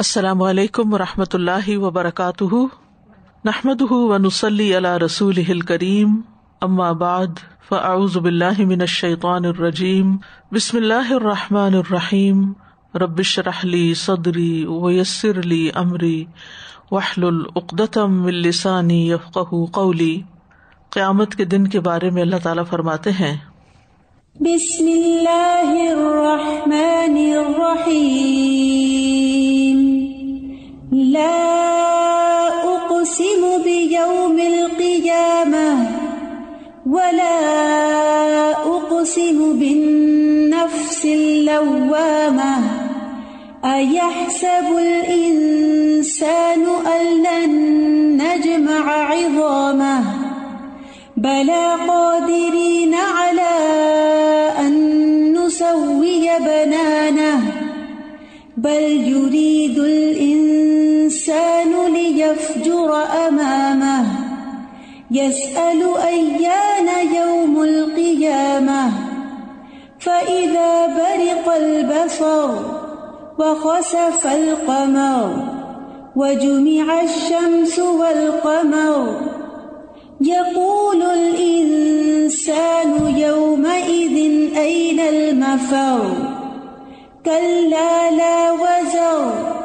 अस्सलाम वालेकुम रहमतुल्लाहि व बरकातुहू नहमदहू व नुसल्ली अला रसूलिहिल करीम अम्मा बाद फअऊजु बिल्लाहि मिनश शैतानिर रजीम बिस्मिल्लाहिर रहमानिर रहीम रब्बि शरह ली सदरी व यस्सिर ली अमरी वहलुल उक़दतम मिन लिसानी यफ़क़हू क़ौली क़यामत के दिन के बारे में अल्लाह ताला फरमाते हैं बिस्मिल्लाहिर रहमानिर रहीम لا أقسم بيوم القيامة ولا أقسم بالنفس اللوامة أيحسب الإنسان أن لن نجمع عظامه بلى قادرين على أن نسوي بنانه بل يريد الإنسان الإنسان ليفجر أمامه يسأل أيان يوم القيامة فإذا برق البصر وخسف القمر وجمع الشمس والقمر يقول الإنسان يومئذ أين المفر كلا لا وزر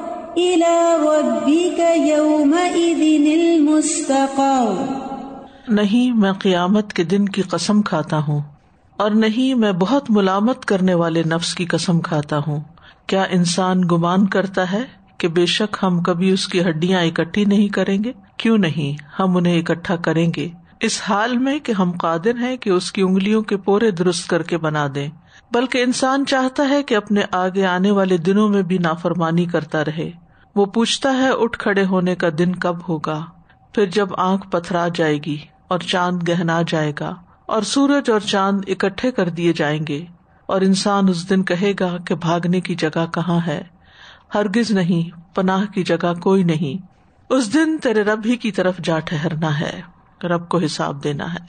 नहीं मैं क़यामत के दिन की कसम खाता हूँ और नहीं मैं बहुत मुलामत करने वाले नफ्स की कसम खाता हूँ क्या इंसान गुमान करता है कि बेशक हम कभी उसकी हड्डियाँ इकट्ठी नहीं करेंगे क्यों नहीं हम उन्हें इकट्ठा करेंगे इस हाल में कि हम कादिर हैं कि उसकी उंगलियों के पोरे दुरुस्त करके बना दें बल्कि इंसान चाहता है कि अपने आगे आने वाले दिनों में भी नाफरमानी करता रहे वो पूछता है उठ खड़े होने का दिन कब होगा फिर जब आंख पथरा जाएगी और चांद गहना जाएगा और सूरज और चांद इकट्ठे कर दिए जाएंगे और इंसान उस दिन कहेगा कि भागने की जगह कहाँ है हरगिज नहीं पनाह की जगह कोई नहीं उस दिन तेरे रब ही की तरफ जा ठहरना है रब को हिसाब देना है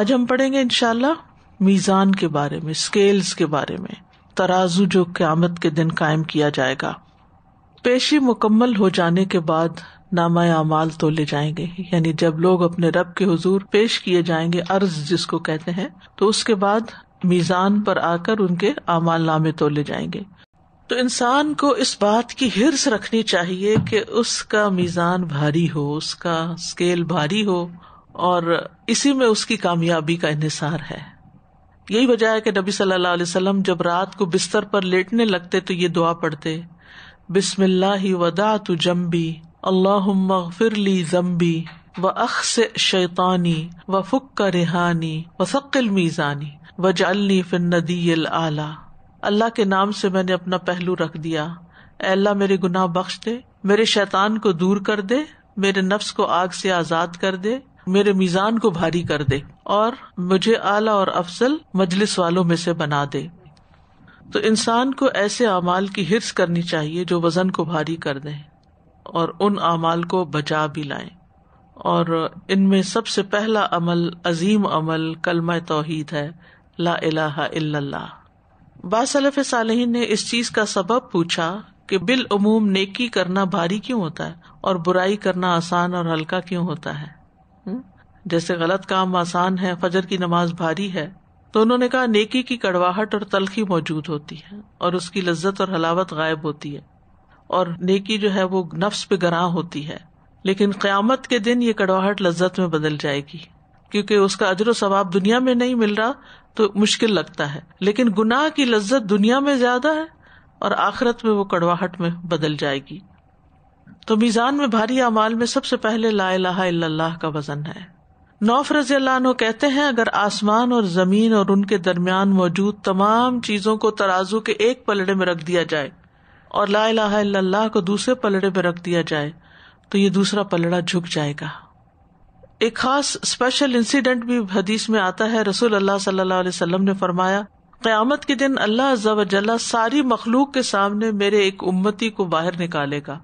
आज हम पढ़ेंगे इनशाला मीजान के बारे में स्केल्स के बारे में तराजू जो क्यामत के दिन कायम किया जाएगा पेशी मुकम्मल हो जाने के बाद नामा अमाल तोले जाएंगे यानी जब लोग अपने रब के हुजूर पेश किए जाएंगे अर्ज जिसको कहते हैं तो उसके बाद मीजान पर आकर उनके अमाल नामे तोले जाएंगे तो इंसान को इस बात की हिर्स रखनी चाहिए कि उसका मीजान भारी हो उसका स्केल भारी हो और इसी में उसकी कामयाबी का इनसार है यही वजह है कि नबी सल्लल्लाहु अलैहि वसल्लम जब रात को बिस्तर पर लेटने लगते तो ये दुआ पढ़ते बिस्मिल्लाह वदा तु जम्बी अल्लाह फिरली जम्बी व अख्स शैतानी व फुक्का रिहानी व शक्ल मीज़ानी व जल्ली फिर नदी आला अल्लाह के नाम से मैंने अपना पहलू रख दिया अल्लाह मेरे गुनाह बख्श दे मेरे शैतान को दूर कर दे मेरे नफ्स को आग से आजाद कर दे मेरे मीजान को भारी कर दे और मुझे आला और अफसल मजलिस वालों में से बना दे तो इंसान को ऐसे अमाल की हिर्स करनी चाहिए जो वजन को भारी कर दे और उन अमाल को बचा भी लाए और इनमें सबसे पहला अमल अजीम अमल कलमा तोहिद है ला अला इल्लल्लाह बासलफ ने इस चीज का सबब पूछा कि बिल उमूम नेकी करना भारी क्यों होता है और बुराई करना आसान और हल्का क्यों होता है हम्म? जैसे गलत काम आसान है फजर की नमाज भारी है तो उन्होंने कहा नेकी की कड़वाहट और तलखी मौजूद होती है और उसकी लज्जत और हलावत गायब होती है और नेकी जो है वो नफ्स पे गराह होती है लेकिन क्यामत के दिन ये कड़वाहट लज्जत में बदल जाएगी क्योंकि उसका अजर स्वाब दुनिया में नहीं मिल रहा तो मुश्किल लगता है लेकिन गुनाह की लज्जत दुनिया में ज्यादा है और आखरत में वो कड़वाहट में बदल जाएगी तो मीजान में भारी अमाल में सबसे पहले लाला इलाहा का वजन है नौफ रजी अल्लाह कहते हैं अगर आसमान और जमीन और उनके दरमियान मौजूद तमाम चीजों को तराजू के एक पलड़े में रख दिया जाए और ला लाला को दूसरे पलड़े में रख दिया जाए तो ये दूसरा पलड़ा झुक जाएगा एक खास स्पेशल इंसिडेंट भी हदीस में आता है रसूल अल्लाह सल्लल्लाहु अलैहि वसल्लम ने फरमाया क्यामत के दिन अल्लाह जल्ला सारी मखलूक के सामने मेरे एक उम्मती को बाहर निकालेगा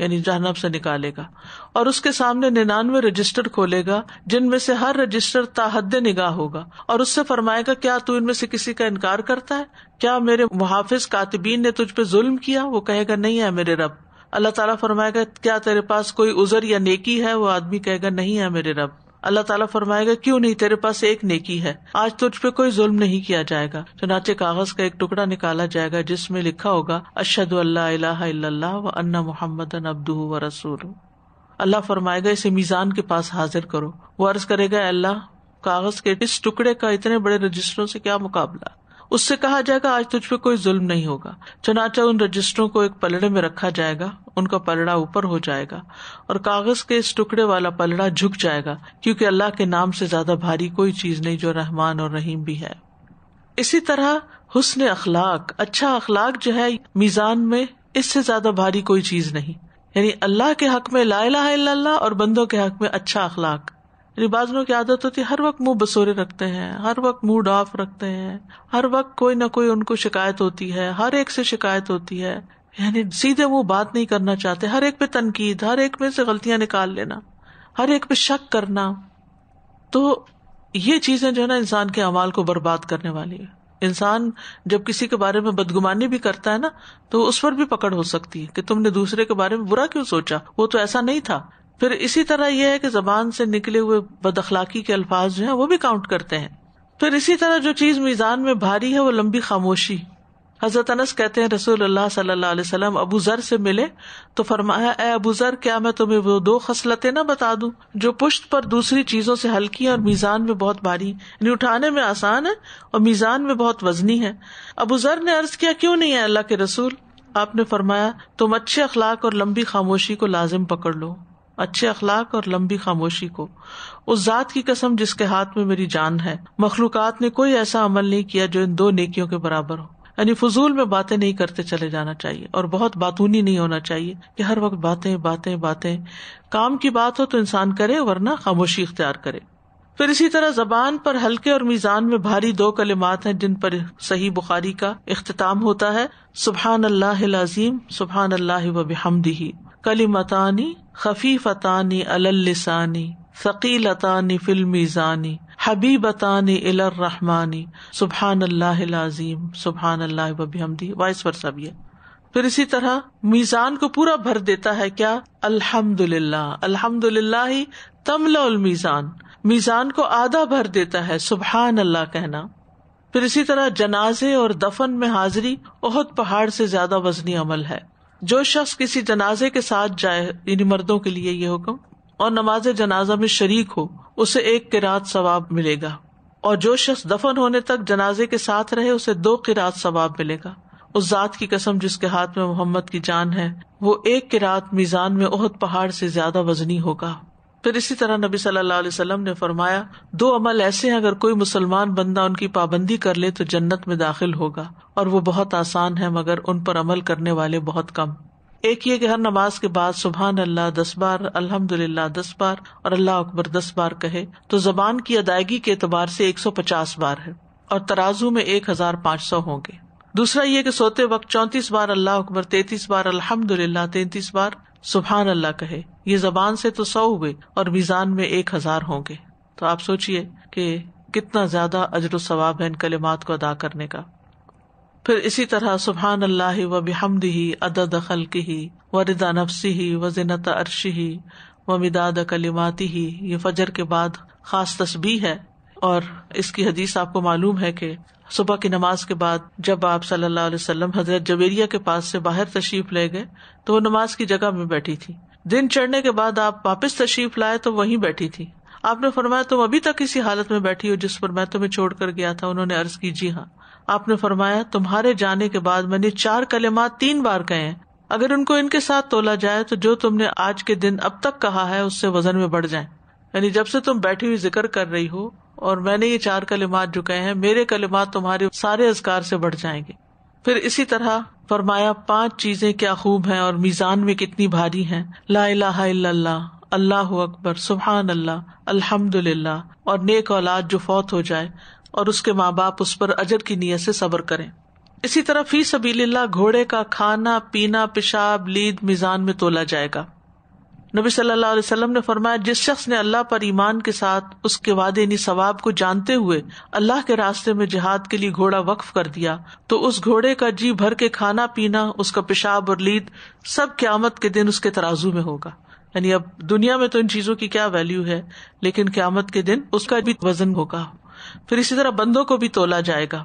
यानी जहनब से निकालेगा और उसके सामने निन्यानवे रजिस्टर खोलेगा जिनमें से हर रजिस्टर ताहद निगाह होगा और उससे फरमाएगा क्या तू इनमें से किसी का इनकार करता है क्या मेरे मुहाफिज कातिबीन ने तुझ पे जुल्म किया वो कहेगा नहीं है मेरे रब अल्लाह ताला फरमाएगा क्या तेरे पास कोई उजर या नेकी है वो आदमी कहेगा नहीं है मेरे रब अल्लाह ताला फरमाएगा क्यों नहीं तेरे पास एक नेकी है आज तुझ पे कोई जुल्म नहीं किया जाएगा चनाचे कागज का एक टुकड़ा निकाला जाएगा जिसमें लिखा होगा अशद अल्लाह व अन्ना मोहम्मद अब्दू व रसूल अल्लाह फरमाएगा इसे मीजान के पास हाजिर करो वो अर्ज करेगा अल्लाह कागज के इस टुकड़े का इतने बड़े रजिस्टरों से क्या मुकाबला उससे कहा जाएगा आज तुझ पे कोई जुल्म नहीं होगा चनाचा उन रजिस्टरों को एक पलड़े में रखा जाएगा उनका पलड़ा ऊपर हो जाएगा और कागज के इस टुकड़े वाला पलड़ा झुक जाएगा क्योंकि अल्लाह के नाम से ज्यादा भारी कोई चीज नहीं जो रहमान और रहीम भी है इसी तरह हुसन अखलाक अच्छा अखलाक जो है मीजान में इससे ज्यादा भारी कोई चीज नहीं यानी अल्लाह के हक में ला इला और बंदों के हक में अच्छा अखलाक यानी बाजनों की आदत होती है हर वक्त मुंह बसोरे रखते हैं हर वक्त मूड ऑफ रखते हैं हर वक्त कोई ना कोई उनको शिकायत होती है हर एक से शिकायत होती है यानी सीधे वो बात नहीं करना चाहते हर एक पे तनकीद हर एक में से गलतियां निकाल लेना हर एक पे शक करना तो ये चीजें जो है ना इंसान के अमाल को बर्बाद करने वाली है इंसान जब किसी के बारे में बदगुमानी भी करता है ना तो उस पर भी पकड़ हो सकती है कि तुमने दूसरे के बारे में बुरा क्यों सोचा वो तो ऐसा नहीं था फिर इसी तरह यह है कि जबान से निकले हुए बदअखलाकी के अल्फाज जो है वो भी काउंट करते हैं फिर इसी तरह जो चीज मीजान में भारी है वो लंबी खामोशी हजरत अनस कहते हैं रसूल सल्लल्लाहु अलैहि वसल्लम अबू जर से मिले तो फरमाया अबू जर क्या मैं तुम्हें वो दो खसलतें ना बता दूं जो पुश्त पर दूसरी चीजों से हल्की और मीजान में बहुत भारी यानी उठाने में आसान है और मीजान में बहुत वजनी है अबू जर ने अर्ज किया क्यों नहीं है अल्लाह के रसूल आपने फरमाया तुम अच्छे अखलाक और लम्बी खामोशी को लाजिम पकड़ लो अच्छे अखलाक और लम्बी खामोशी को उस जात की कसम जिसके हाथ में मेरी जान है मखलूकत ने कोई ऐसा अमल नहीं किया जो इन दो नेकियों के बराबर हो यानी फजूल में बातें नहीं करते चले जाना चाहिए और बहुत बातूनी नहीं होना चाहिए कि हर वक्त बातें बातें बातें काम की बात हो तो इंसान करे वरना खामोशी इख्तियार करे फिर इसी तरह जबान पर हल्के और मीजान में भारी दो कलिमात हैं जिन पर सही बुखारी का अख्ताम होता है सुबहान अल्लाह अजीम सुबहान अल्लाह वबहमदी कलिमतानी खफीफतानी अलसानी फ़कीलतानी फिल्मीजानी हबी बतानी इलर रहमानी सुबहान अल्लाह सुबहान अल्लाह वबहमदी वाइस वर्षा भी है फिर इसी तरह मीजान को पूरा भर देता है क्या अल्हम्दुलिल्लाह अल्हम्दुलिल्लाह ही तमला मीजान मीजान को आधा भर देता है सुबहान अल्लाह कहना फिर इसी तरह जनाजे और दफन में हाजिरी बहुत पहाड़ से ज्यादा वजनी अमल है जो शख्स किसी जनाजे के साथ जाए इन मर्दों के लिए ये हुक्म और नमाज जनाजा में शरीक हो उसे एक किरात सवाब मिलेगा और जो शख्स दफन होने तक जनाजे के साथ रहे उसे दो किरात सवाब मिलेगा उस जात की कसम जिसके हाथ में मोहम्मद की जान है वो एक किरात मीजान में ओहद पहाड़ से ज्यादा वजनी होगा फिर इसी तरह नबी सल्लल्लाहु अलैहि वसल्लम ने फरमाया दो अमल ऐसे हैं अगर कोई मुसलमान बंदा उनकी पाबंदी कर ले तो जन्नत में दाखिल होगा और वो बहुत आसान है मगर उन पर अमल करने वाले बहुत कम एक ये कि हर नमाज के बाद सुबहान अल्लाह दस बार अल्हम्दुलिल्लाह दस बार और अल्लाह अकबर दस बार कहे तो जबान की अदायगी के एतबार से एक सौ पचास बार है और तराजू में एक हजार पांच सौ होंगे दूसरा ये कि सोते वक्त चौंतीस बार अल्लाह अकबर तैतीस बार अल्हम्दुलिल्लाह तैतीस बार सुबहान अल्लाह कहे ये जबान से तो सौ हुए और मीजान में एक हजार होंगे तो आप सोचिए कि कितना ज्यादा अजर सवाब है इन कलिमात को अदा करने का फिर इसी तरह सुबहान अल्लाह व बिहमदही अदद खल्क ही व रिदा नफसी ही व जिनत अरशी ही व मिदाद कलिमाती ही ये फजर के बाद खास तस्बी है और इसकी हदीस आपको मालूम है की सुबह की नमाज के बाद जब आप सल्लल्लाहु अलैहि हजरत जबेरिया के पास से बाहर तशरीफ ले गए तो वो नमाज की जगह में बैठी थी दिन चढ़ने के बाद आप वापिस तशरीफ लाए तो वही बैठी थी आपने फरमाया तुम अभी तक इसी हालत में बैठी हो जिस पर मैं तुम्हें छोड़ कर गया था उन्होंने अर्ज की जी हाँ आपने फरमाया तुम्हारे जाने के बाद मैंने चार कलेमात तीन बार कहे अगर उनको इनके साथ तोला जाए तो जो तुमने आज के दिन अब तक कहा है उससे वजन में बढ़ जाए यानी जब से तुम बैठी हुई जिक्र कर रही हो और मैंने ये चार कलिमात जो कहे हैं मेरे कलिमात तुम्हारे सारे अजकार से बढ़ जाएंगे फिर इसी तरह फरमाया पांच चीजें क्या खूब हैं और मीजान में कितनी भारी हैं ला इलाहा इल्लल्लाह अल्लाह अकबर सुबहान अल्लाह अल्हम्दुलिल्लाह और नेक औलाद जो फौत हो जाए और उसके माँ बाप उस पर अजर की नीयत से सबर करें इसी तरह फी सबील्ला घोड़े का खाना पीना पेशाब लीद मिजान में तोला जाएगा नबी सल्लल्लाहु अलैहि वसल्लम ने फरमाया जिस शख्स ने अल्लाह पर ईमान के साथ उसके वादे सवाब को जानते हुए अल्लाह के रास्ते में जिहाद के लिए घोड़ा वक्फ कर दिया तो उस घोड़े का जी भर के खाना पीना उसका पेशाब और लीद सब क्यामत के दिन उसके तराजू में होगा यानी अब दुनिया में तो इन चीजों की क्या वैल्यू है लेकिन क्यामत के दिन उसका भी वजन होगा फिर इसी तरह बंदों को भी तोला जाएगा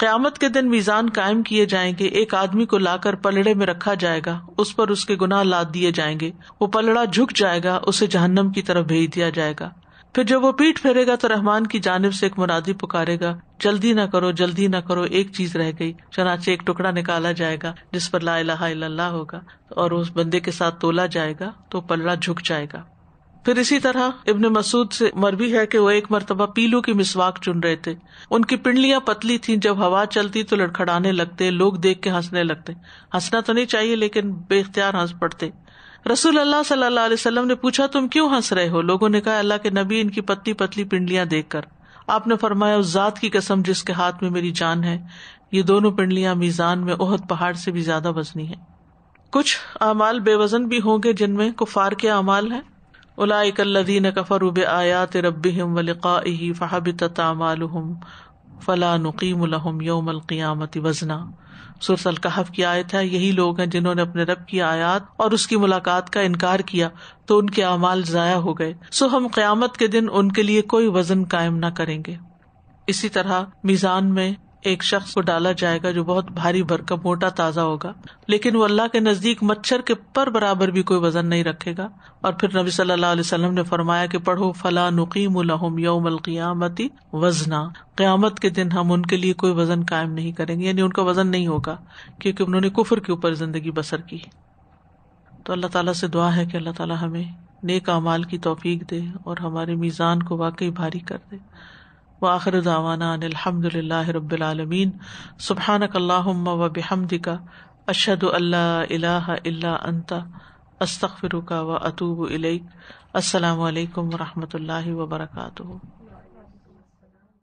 क्यामत के दिन मीजान कायम किए जाएंगे एक आदमी को लाकर पलड़े में रखा जाएगा उस पर उसके गुनाह लाद दिए जाएंगे वो पलड़ा झुक जाएगा उसे जहन्नम की तरफ भेज दिया जाएगा फिर जब वो पीठ फेरेगा तो रहमान की जानब से एक मुनादी पुकारेगा जल्दी ना करो जल्दी ना करो एक चीज रह गई चनाचे एक टुकड़ा निकाला जाएगा जिस पर ला इलाहा इल्लल्लाह होगा और उस बंदे के साथ तोला जाएगा तो पलड़ा झुक जाएगा फिर इसी तरह इबन मसूद से मरबी है कि वो एक मरतबा पीलू की मिसवाक चुन रहे थे उनकी पिंडलियां पतली थी जब हवा चलती तो लड़खड़ाने लगते लोग देख के हंसने लगते हंसना तो नहीं चाहिए लेकिन बेख्तियार हंस पड़ते रसूल अल्लाह सल्लल्लाहु अलैहि वसल्लम ने पूछा तुम क्यों हंस रहे हो लोगों ने कहा अल्लाह के नबी इनकी पतली पतली पिंडलियां देखकर आपने फरमाया उस जात की कसम जिसके हाथ में मेरी जान है ये दोनों पिंडलियां मीजान में ओहद पहाड़ से भी ज्यादा वजनी है कुछ अमाल बेवजन भी होंगे जिनमें कुफार के अमाल हैं उलाइकल्लिन कफर आयात रबिम वलिकाही फ़ाबित तामालहम फ़ला नकीम लहम योम क़ियामत वजना सुरसल कहफ की आयत है यही लोग हैं जिन्होंने अपने रब की आयात और उसकी मुलाकात का इनकार किया तो उनके अमाल ज़ाया हो गए सो हम क्यामत के दिन उनके लिए कोई वजन कायम न करेंगे इसी तरह मीजान में एक शख्स को डाला जाएगा जो बहुत भारी भरकम मोटा ताजा होगा लेकिन वो अल्लाह के नजदीक मच्छर के पर बराबर भी कोई वजन नहीं रखेगा और फिर नबी सल्लल्लाहु अलैहि वसल्लम ने फरमाया कि पढ़ो फला नकीम लहम यौमल क़ियामती वजना क्यामत के दिन हम उनके लिए कोई वजन कायम नहीं करेंगे यानी उनका वजन नहीं होगा क्योंकि उन्होंने कुफर के ऊपर जिंदगी बसर की तो अल्लाह ताला से दुआ है कि अल्लाह ताला हमें नेक अमाल की तोफीक दे और हमारे मीज़ान को वाकई भारी कर दे व आखिर दावाना अनिलहमदिल्ला रबालमीन सुबहानकल्लाम वबहमदिका अशद अल्लाह इला अंता अस्तफ़िरुका व अतूब इलैक असलकम वरहमल वबरकू